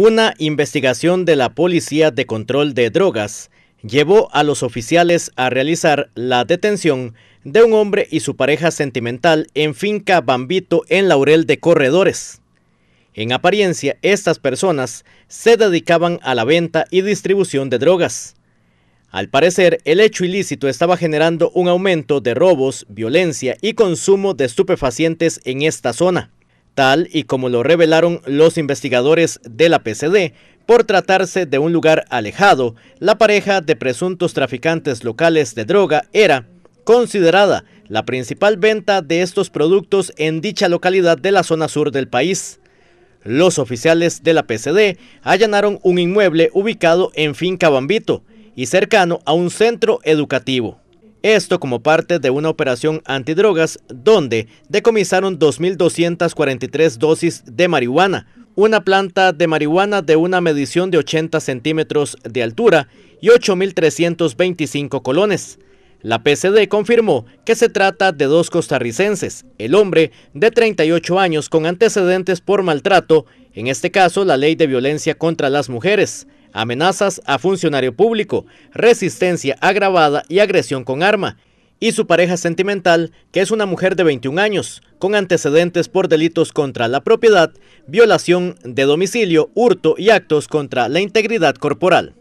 Una investigación de la Policía de Control de Drogas llevó a los oficiales a realizar la detención de un hombre y su pareja sentimental en finca Bambito en Laurel de Corredores. En apariencia, estas personas se dedicaban a la venta y distribución de drogas. Al parecer, el hecho ilícito estaba generando un aumento de robos, violencia y consumo de estupefacientes en esta zona tal y como lo revelaron los investigadores de la PCD, por tratarse de un lugar alejado, la pareja de presuntos traficantes locales de droga era considerada la principal venta de estos productos en dicha localidad de la zona sur del país. Los oficiales de la PCD allanaron un inmueble ubicado en Finca Bambito y cercano a un centro educativo. Esto como parte de una operación antidrogas donde decomisaron 2.243 dosis de marihuana, una planta de marihuana de una medición de 80 centímetros de altura y 8.325 colones. La PCD confirmó que se trata de dos costarricenses, el hombre de 38 años con antecedentes por maltrato, en este caso la ley de violencia contra las mujeres, amenazas a funcionario público, resistencia agravada y agresión con arma, y su pareja sentimental, que es una mujer de 21 años, con antecedentes por delitos contra la propiedad, violación de domicilio, hurto y actos contra la integridad corporal.